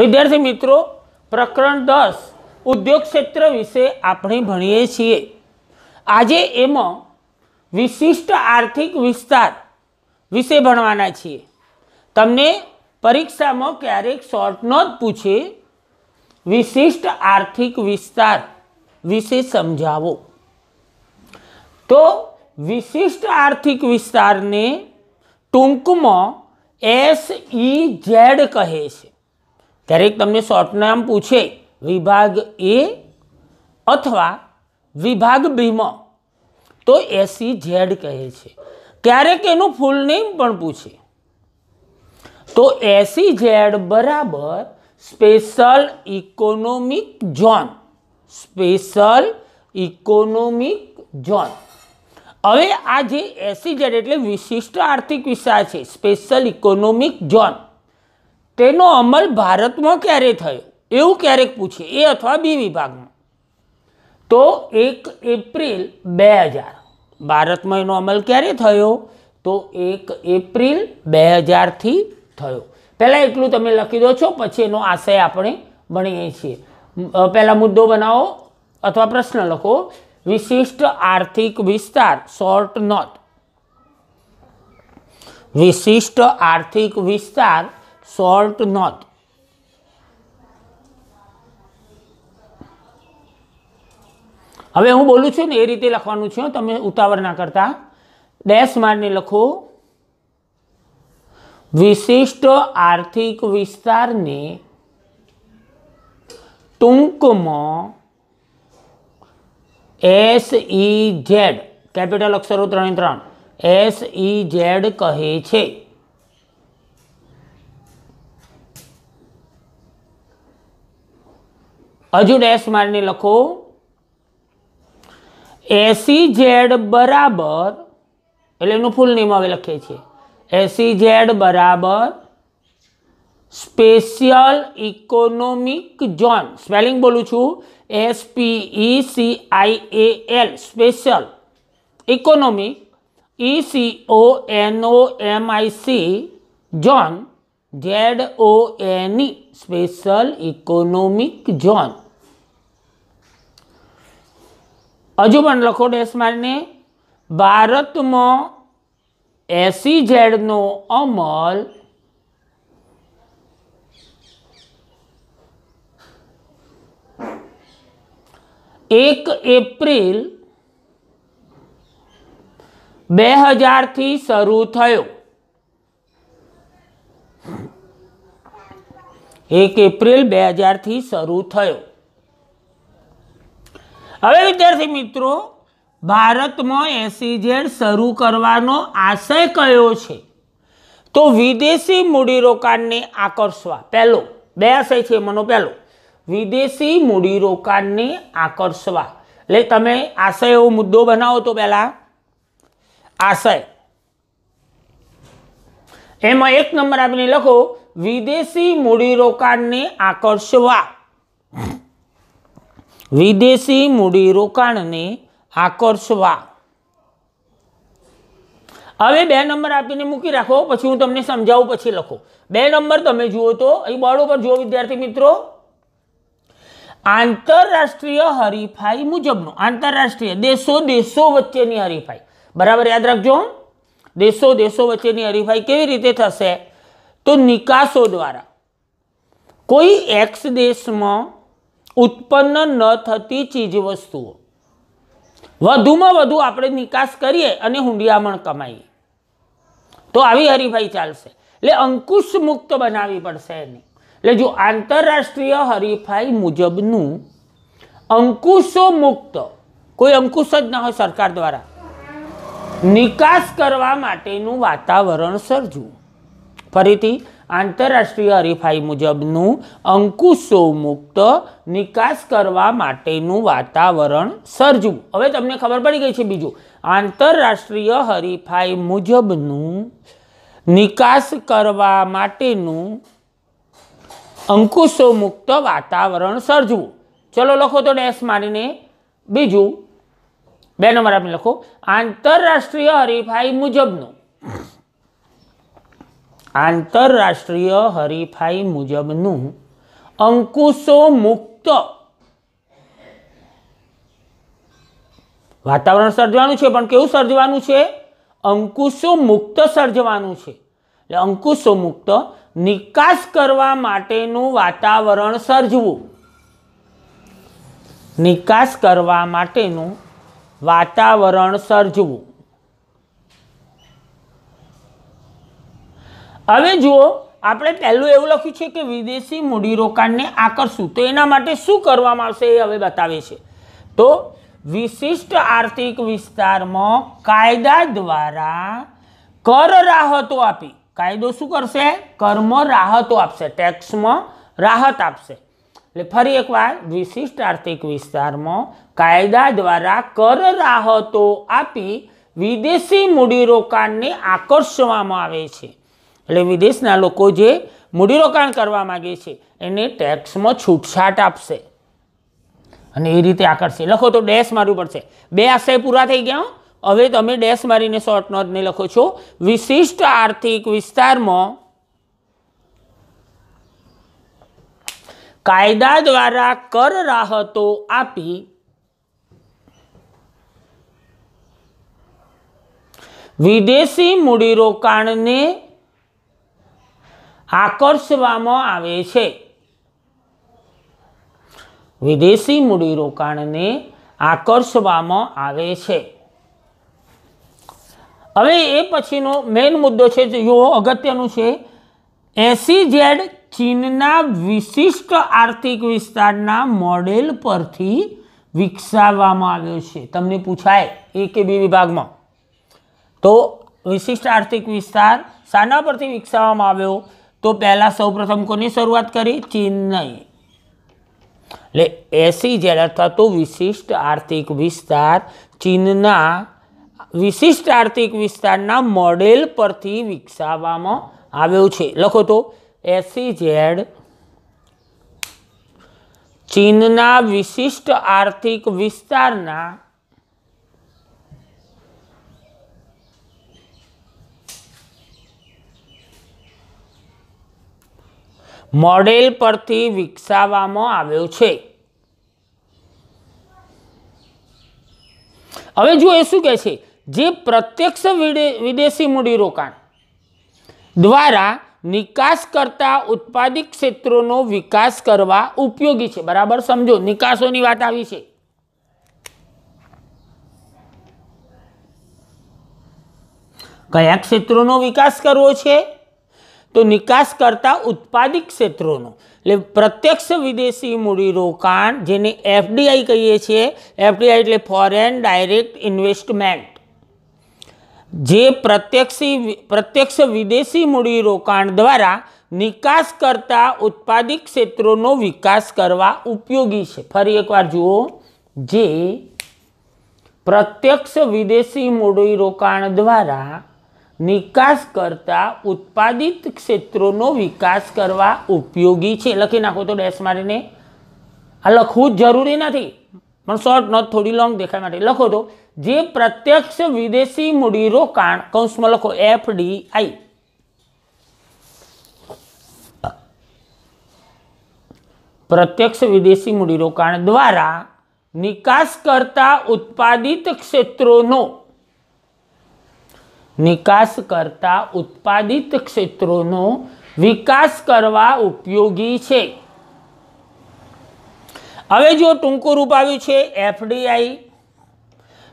વિદ્યાર્થી મિત્રો પ્રકરણ દસ ઉદ્યોગ ક્ષેત્ર વિશે આપણે ભણીએ છીએ આજે એમાં વિશિષ્ટ આર્થિક વિસ્તાર વિશે ભણવાના છીએ તમને પરીક્ષામાં ક્યારેક શોર્ટ જ પૂછે વિશિષ્ટ આર્થિક વિસ્તાર વિશે સમજાવો તો વિશિષ્ટ આર્થિક વિસ્તારને ટૂંકમાં એસ ઈ ઝેડ કહે છે ક્યારેક તમને શોર્ટનામ પૂછે વિભાગ એ અથવા વિભાગ બીમાં તો એસી ઝેડ કહે છે ક્યારેક એનું ફૂલ નેમ પણ પૂછે તો એસી ઝેડ બરાબર special economic zone special economic zone હવે આ જે એસી ઝેડ એટલે વિશિષ્ટ આર્થિક વિસ્તાર છે સ્પેશિયલ ઇકોનોમિક ઝોન તેનો અમલ ભારતમાં ક્યારે થયો એવું ક્યારેક પૂછે એ અથવા બી વિભાગમાં તો એક એપ્રિલ બે હજાર ભારતમાં એનો અમલ ક્યારે થયો તો એક એપ્રિલ બે હજારથી થયો પહેલાં એટલું તમે લખી દો છો પછી એનો આશય આપણે ભણીએ છીએ પહેલાં મુદ્દો બનાવો અથવા પ્રશ્ન લખો વિશિષ્ટ આર્થિક વિસ્તાર શોર્ટ નોટ વિશિષ્ટ આર્થિક વિસ્તાર શોર્ટ નોટ હવે હું બોલું છું ને એ રીતે લખવાનું છે તમે ઉતાવળ ના કરતા ડેશ મારને લખો વિશિષ્ટ આર્થિક વિસ્તારને ટૂંકમાં એસ ઈ ઝેડ કેપિટલ અક્ષરો ત્રણે ત્રણ એસ ઈ ઝેડ કહે છે હજુ ડેશ મારીને લખો એસી ઝેડ બરાબર એટલે એનું ફૂલ નેમ હવે લખીએ છીએ એસી ઝેડ બરાબર સ્પેશિયલ ઇકોનોમિક ઝોન સ્પેલિંગ બોલું છું S P E C I A L special economic E C O N O M I C zone Z O N E special economic zone હજુ પણ લખો dash મારીને ભારતમાં એસી ઝેડનો અમલ એક એપ્રિલ બે હજારથી શરૂ થયો એક એપ્રિલ બે હજારથી શરૂ થયો હવે વિદ્યાર્થી મિત્રો ભારતમાં એસીઝેડ શરૂ કરવાનો આશય કયો છે તો વિદેશી મૂડીરોકાણને આકર્ષવા પહેલો બે આશય છે મનો પહેલો વિદેશી મૂડીરોકાણને આકર્ષવા એટલે તમે આશય એવો મુદ્દો બનાવો તો પહેલાં આશય એમાં એક નંબર આપીને લખો વિદેશી મૂડીરોકાણને આકર્ષવા વિદેશી મૂડીરોકાણને આકર્ષવા હવે બે નંબર આપીને મૂકી રાખો પછી હું તમને સમજાવું પછી લખો બે નંબર તમે જુઓ તો અહીં બોર્ડ ઉપર જુઓ વિદ્યાર્થી મિત્રો આંતરરાષ્ટ્રીય હરીફાઈ મુજબનો આંતરરાષ્ટ્રીય દેશો દેશો વચ્ચેની હરીફાઈ બરાબર યાદ રાખજો દેશો દેશો વચ્ચેની હરીફાઈ કેવી રીતે થશે તો નિકાસો દ્વારા કોઈ એક્સ દેશમાં ઉત્પન્ન ન થતી ચીજવસ્તુઓ વધુમાં વધુ આપણે નિકાસ કરીએ અને હુંડિયામણ કમાઈએ તો આવી હરીફાઈ ચાલશે એટલે અંકુશ મુક્ત બનાવવી પડશે એની એટલે જો આંતરરાષ્ટ્રીય હરીફાઈ મુજબનું અંકુશો મુક્ત કોઈ અંકુશ જ ના હોય સરકાર દ્વારા નિકાસ કરવા માટેનું વાતાવરણ સર્જવું ફરીથી આંતરરાષ્ટ્રીય હરીફાઈ મુજબનું અંકુશો મુક્ત નિકાસ કરવા માટેનું વાતાવરણ સર્જવું હવે તમને ખબર પડી ગઈ છે બીજું આંતરરાષ્ટ્રીય હરીફાઈ મુજબનું નિકાસ કરવા માટેનું અંકુશો મુક્ત વાતાવરણ સર્જવું ચલો લખો તો ડેશ મારીને બીજું બે નંબર આપણે લખો આંતરરાષ્ટ્રીય હરીફાઈ મુજબનું આંતરરાષ્ટ્રીય હરીફાઈ મુજબનું અંકુશો મુક્ત વાતાવરણ સર્જવાનું છે પણ કેવું સર્જવાનું છે અંકુશો મુક્ત સર્જવાનું છે એટલે અંકુશો મુક્ત નિકાસ કરવા માટેનું વાતાવરણ સર્જવું નિકાસ કરવા માટેનું વાતાવરણ સર્જવું હવે જુઓ આપણે પહેલું એવું લખ્યું છે કે વિદેશી મૂડીરોકાણને આકર્ષવું તો એના માટે શું કરવામાં આવશે એ હવે બતાવે છે તો વિશિષ્ટ આર્થિક વિસ્તારમાં કાયદા દ્વારા કર રાહતો આપી કાયદો શું કરશે કરમાં રાહતો આપશે ટેક્સમાં રાહત આપશે એટલે ફરી એકવાર વિશિષ્ટ આર્થિક વિસ્તારમાં કાયદા દ્વારા કર રાહતો આપી વિદેશી મૂડીરોકાણને આકર્ષવામાં આવે છે એટલે વિદેશના લોકો જે મૂડીરોકાણ કરવા માગે છે એને ટેક્સમાં છૂટછાટ આપશે અને એ રીતે આકર્ષશે લખો તો ડેશ મારવું પડશે બે આશય પૂરા થઈ ગયા હવે તમે ડેશ મારીને શોર્ટ નોટને લખો છો વિશિષ્ટ આર્થિક વિસ્તારમાં કાયદા દ્વારા કર રાહતો આપી વિદેશી મૂડીરોકાણને આકર્ષવામાં આવે છે વિદેશી મૂડીરોકાણને આકર્ષવામાં આવે છે હવે એ પછીનો મેઇન મુદ્દો છે જુઓ અગત્યનું છે એસી જેડ ચીનના વિશિષ્ટ આર્થિક વિસ્તારના મોડેલ પરથી વિકસાવવામાં આવ્યો છે તમને પૂછાય એ કે બી વિભાગમાં તો વિશિષ્ટ આર્થિક વિસ્તાર શાના પરથી વિકસાવવામાં આવ્યો તો પહેલાં સૌપ્રથમ કોની શરૂઆત કરી ચેન્નઈ એટલે એસી જેડ અથવા તો વિશિષ્ટ આર્થિક વિસ્તાર ચીનના વિશિષ્ટ આર્થિક વિસ્તારના મોડેલ પરથી વિકસાવવામાં આવ્યો છે લખો તો એસી જેડ ચીનના વિશિષ્ટ આર્થિક વિસ્તારના મોડેલ પરથી વિકસાવવામાં આવ્યો છે હવે જો એ શું કહે છે જે પ્રત્યક્ષ વિદેશી મૂડીરોકાણ દ્વારા નિકાસ કરતા ઉત્પાદિત ક્ષેત્રોનો વિકાસ કરવા ઉપયોગી છે બરાબર સમજો નિકાસોની વાત આવી છે કયા ક્ષેત્રોનો વિકાસ કરવો છે તો નિકાસ કરતા ઉત્પાદિત ક્ષેત્રોનો એટલે પ્રત્યક્ષ વિદેશી મૂડી રોકાણ જેને એફડીઆઈ કહીએ છીએ એફડીઆઈ એટલે ફોરેન ડાયરેક્ટ ઇન્વેસ્ટમેન્ટ જે પ્રત્યક્ષી પ્રત્યક્ષ વિદેશી મૂડી રોકાણ દ્વારા નિકાસ કરતા ઉત્પાદિત ક્ષેત્રોનો વિકાસ કરવા ઉપયોગી છે ફરી એકવાર જુઓ જે પ્રત્યક્ષ વિદેશી મૂડી રોકાણ દ્વારા નિકાસ કરતા ઉત્પાદિત ક્ષેત્રોનો વિકાસ કરવા ઉપયોગી છે લખી નાખો તો ડેશ મારીને આ લખવું જ જરૂરી નથી પણ શોર્ટ નોટ થોડી લોંગ દેખાય માટે લખો તો જે પ્રત્યક્ષ વિદેશી મૂડીરોકાણ કૌંસમાં લખો એફડીઆઈ પ્રત્યક્ષ વિદેશી મૂડીરોકાણ દ્વારા નિકાસ કરતા ઉત્પાદિત ક્ષેત્રોનો નિકાસ કરતા ઉત્પાદિત ક્ષેત્રોનો વિકાસ કરવા ઉપયોગી છે હવે જો ટૂંકું રૂપ આવ્યું છે એફડીઆઈ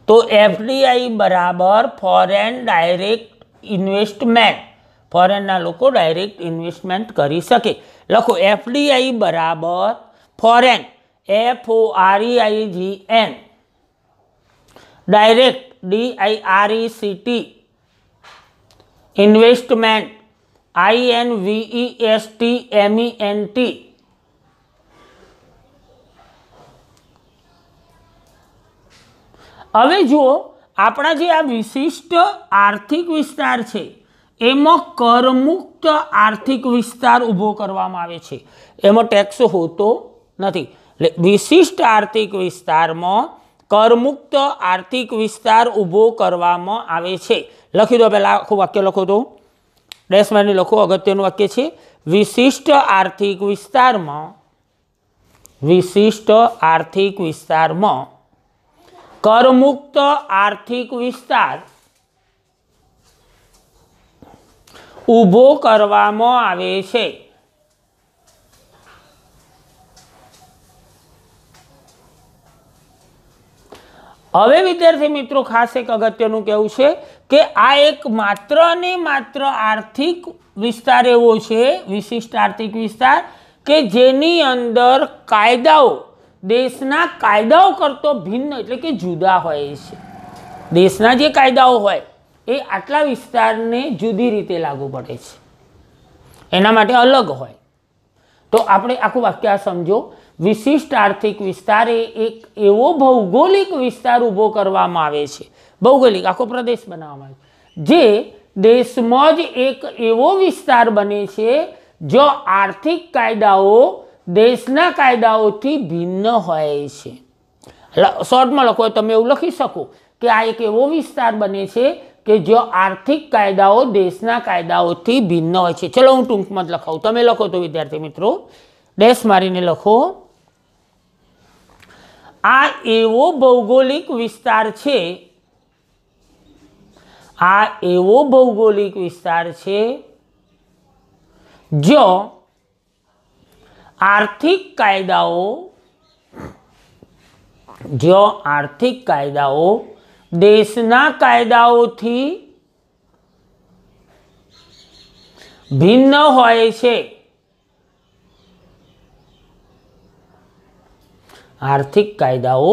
તો એફડીઆઈ બરાબર ફોરેન ડાયરેક્ટ ઇન્વેસ્ટમેન્ટ ફોરેનના લોકો ડાયરેક્ટ ઇન્વેસ્ટમેન્ટ કરી શકે લખો એફડીઆઈ બરાબર foreign F O R G N direct D I R C T investment I N V E S T M E N T હવે જુઓ આપણા જે આ વિશિષ્ટ આર્થિક વિસ્તાર છે એમાં કરમુક્ત આર્થિક વિસ્તાર ઊભો કરવામાં આવે છે એમાં ટેક્સ હોતો નથી એટલે વિશિષ્ટ આર્થિક વિસ્તારમાં કરમુક્ત આર્થિક વિસ્તાર ઊભો કરવામાં આવે છે લખી દો પહેલાં આખું વાક્ય લખો તો ડેશમાંથી લખો અગત્યનું વાક્ય છે વિશિષ્ટ આર્થિક વિસ્તારમાં વિશિષ્ટ આર્થિક વિસ્તારમાં કરમુક્ત આર્થિક વિસ્તાર ઊભો કરવામાં આવે છે હવે વિદ્યાર્થી મિત્રો ખાસ એક અગત્યનું કહેવું છે કે આ એક માત્ર ને માત્ર આર્થિક વિસ્તાર એવો છે વિશિષ્ટ આર્થિક વિસ્તાર કે જેની અંદર કાયદાઓ દેશના કાયદાઓ કરતો ભિન્ન એટલે કે જુદા હોય છે દેશના જે કાયદાઓ હોય એ આટલા વિસ્તારને જુદી રીતે લાગુ પડે છે એના માટે અલગ હોય તો આપણે આખું વાક્ય સમજો વિશિષ્ટ આર્થિક વિસ્તારે એક એવો ભૌગોલિક વિસ્તાર ઊભો કરવામાં આવે છે ભૌગોલિક આખો પ્રદેશ બનાવવામાં આવે જે દેશમાં જ એક એવો વિસ્તાર બને છે જો આર્થિક કાયદાઓ દેશના કાયદાઓથી ભિન્ન હોય છે શોર્ટમાં લખો તમે એવું લખી શકો કે આ એક એવો વિસ્તાર બને છે કે જો આર્થિક કાયદાઓ દેશના કાયદાઓથી ભિન્ન હોય છે ચલો હું ટૂંકમાં જ લખાવું તમે લખો તો વિદ્યાર્થી મિત્રો ડેશ મારીને લખો આ એવો ભૌગોલિક વિસ્તાર છે આ એવો ભૌગોલિક વિસ્તાર છે જો આર્થિક કાયદાઓ જો આર્થિક કાયદાઓ દેશના કાયદાઓથી ભિન્ન હોય છે આર્થિક કાયદાઓ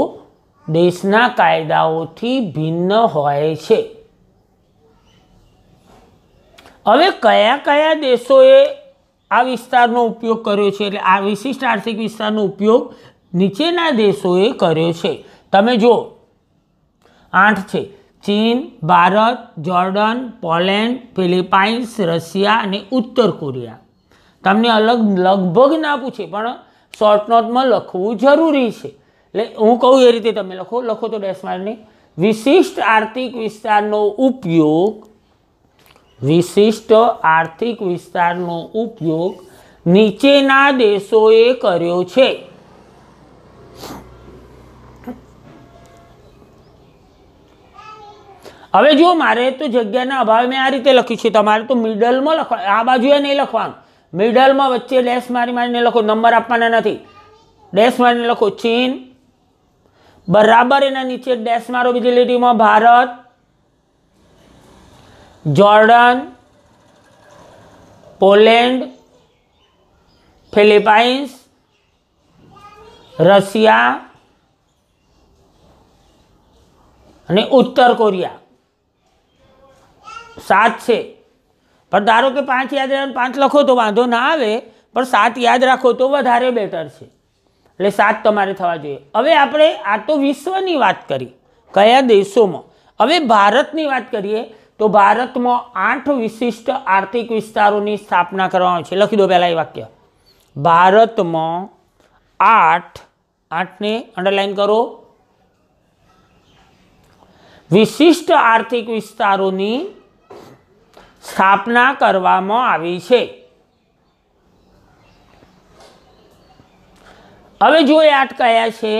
દેશના કાયદાઓથી ભિન્ન હોય છે હવે કયા કયા દેશોએ આ વિસ્તારનો ઉપયોગ કર્યો છે એટલે આ વિશિષ્ટ આર્થિક વિસ્તારનો ઉપયોગ નીચેના દેશોએ કર્યો છે તમે જુઓ આઠ છે ચીન Bharat Jordan Poland Philippines Russia અને ઉત્તર કોરિયા તમને અલગ લગભગ ના પૂછે પણ શોર્ટ નોટમાં લખવું જરૂરી છે એટલે હું કહું એ રીતે તમે લખો લખો તો ડેશમાર્કની વિશિષ્ટ આર્થિક વિસ્તારનો ઉપયોગ વિશિષ્ટ આર્થિક વિસ્તારનો ઉપયોગ નીચેના દેશોએ કર્યો છે હવે જો મારે તો જગ્યાના અભાવે મેં આ રીતે લખ્યું છે તમારે તો મિડલમાં લખવા આ બાજુએ નહીં લખવાનું મિડલમાં વચ્ચે ડેશ મારી મારીને લખો નંબર આપવાના નથી ડેશ મારીને લખો ચીન બરાબર એના નીચે ડેશ મારો બીજી લીટીમાં Bharat Jordan Poland Philippines Russia અને ઉત્તર કોરિયા સાત છે પણ ધારો કે પાંચ યાદ રાખો પાંચ લખો તો વાંધો ના આવે પણ સાત યાદ રાખો તો વધારે બેટર છે એટલે સાત તમારે થવા જોઈએ હવે આપણે આ તો વિશ્વની વાત કરી કયા દેશોમાં હવે ભારતની વાત કરીએ તો ભારતમાં આઠ વિશિષ્ટ આર્થિક વિસ્તારોની સ્થાપના કરવામાં આવી છે લખી દો પહેલાં એ વાક્ય ભારતમાં આઠ આઠને અંડરલાઇન કરો વિશિષ્ટ આર્થિક વિસ્તારોની સ્થાપના કરવામાં આવી છે હવે જો યાદ કયા છે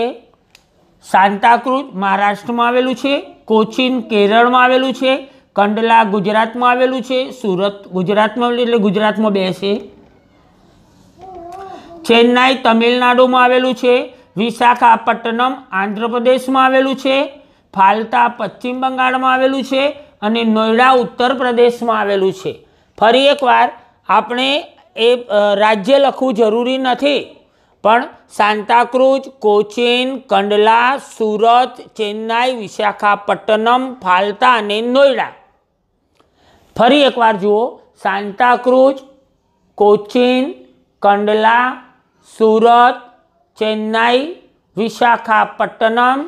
સાંતાક્રુઝ મહારાષ્ટ્રમાં આવેલું છે કોચીન કેરળમાં આવેલું છે કંડલા ગુજરાતમાં આવેલું છે સુરત ગુજરાતમાં આવેલું એટલે ગુજરાતમાં બે છે ચેન્નાઈ તમિલનાડુમાં આવેલું છે વિશાખાપટ્ટનમ આંધ્રપ્રદેશમાં આવેલું છે ફાલતા પશ્ચિમ બંગાળમાં આવેલું છે અને નોયડા ઉત્તર પ્રદેશમાં આવેલું છે ફરી એકવાર આપણે એ રાજ્ય લખવું જરૂરી નથી પણ સાંતાક્રુઝ કોચીન કંડલા સુરત ચેન્નાઈ વિશાખાપટ્ટનમ ફાલ્તા અને નોયડા ફરી એકવાર જુઓ સાંતાક્રુઝ કોચીન કંડલા સુરત ચેન્નાઈ વિશાખાપટ્ટનમ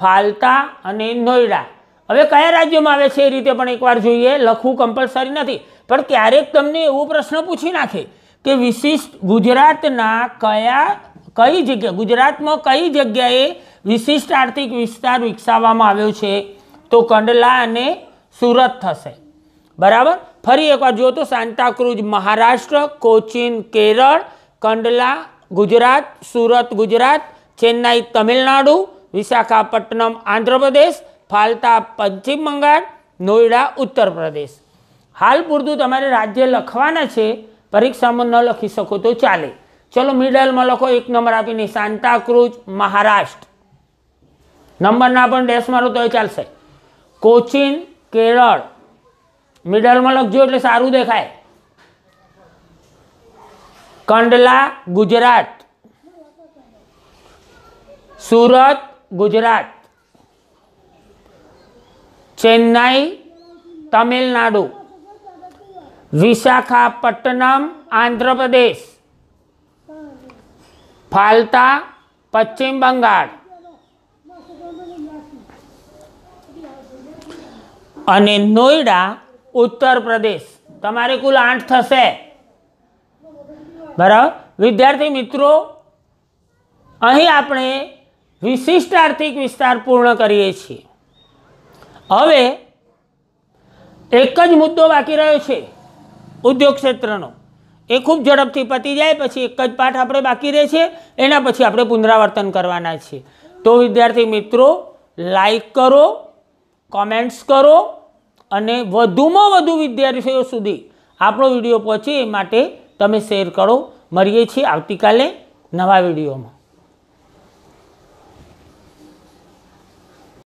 ફાલ્તા અને નોયડા હવે કયા રાજ્યમાં આવે છે એ રીતે પણ એકવાર જોઈએ લખવું કમ્પલસરી નથી પણ ક્યારેક તમને એવો પ્રશ્ન પૂછી નાખે કે વિશિષ્ટ ગુજરાતના કયા કઈ જગ્યા ગુજરાતમાં કઈ જગ્યાએ વિશિષ્ટ આર્થિક વિસ્તાર વિકસાવવામાં આવ્યો છે તો કંડલા અને સુરત થશે બરાબર ફરી એકવાર જો તો સાંતાક્રુઝ મહારાષ્ટ્ર કોચીન કેરળ કંડલા ગુજરાત સુરત ગુજરાત ચેન્નાઈ તમિલનાડુ વિશાખાપટ્ટનમ આંધ્રપ્રદેશ ફાલતા પશ્ચિમ બંગાળ નોઈડા ઉત્તર પ્રદેશ હાલ પૂરતું તમારે રાજ્ય લખવાના છે પરીક્ષામાં ન લખી શકો તો ચાલે ચલો મિડલમાં લખો એક નંબર આપીને સાંતાક્રુઝ મહારાષ્ટ્ર નંબરના પણ ડેશ મારો તો ચાલશે કોચિન કેરળ મિડલમાં લખજો એટલે સારું દેખાય કંડલા ગુજરાત સુરત ગુજરાત ચેન્નાઈ તમિલનાડુ વિશાખાપટ્ટનમ આંધ્રપ્રદેશ ફાલતા પશ્ચિમ બંગાળ અને નોઈડા ઉત્તર પ્રદેશ તમારે કુલ આઠ થશે બરાબર વિદ્યાર્થી મિત્રો અહીં આપણે વિશિષ્ટ આર્થિક વિસ્તાર પૂર્ણ કરીએ છીએ હવે એક જ મુદ્દો બાકી રહ્યો છે ઉદ્યોગ ક્ષેત્રનો એ ખૂબ ઝડપથી પતી જાય પછી એક જ પાઠ આપણે બાકી રહે છે એના પછી આપણે પુનરાવર્તન કરવાના છીએ તો વિદ્યાર્થી મિત્રો લાઈક કરો કોમેન્ટ્સ કરો અને વધુમાં વધુ વિદ્યાર્થીઓ સુધી આપણો વિડીયો પહોંચે એ માટે તમે શેર કરો મળીએ છીએ આવતીકાલે નવા વિડીયોમાં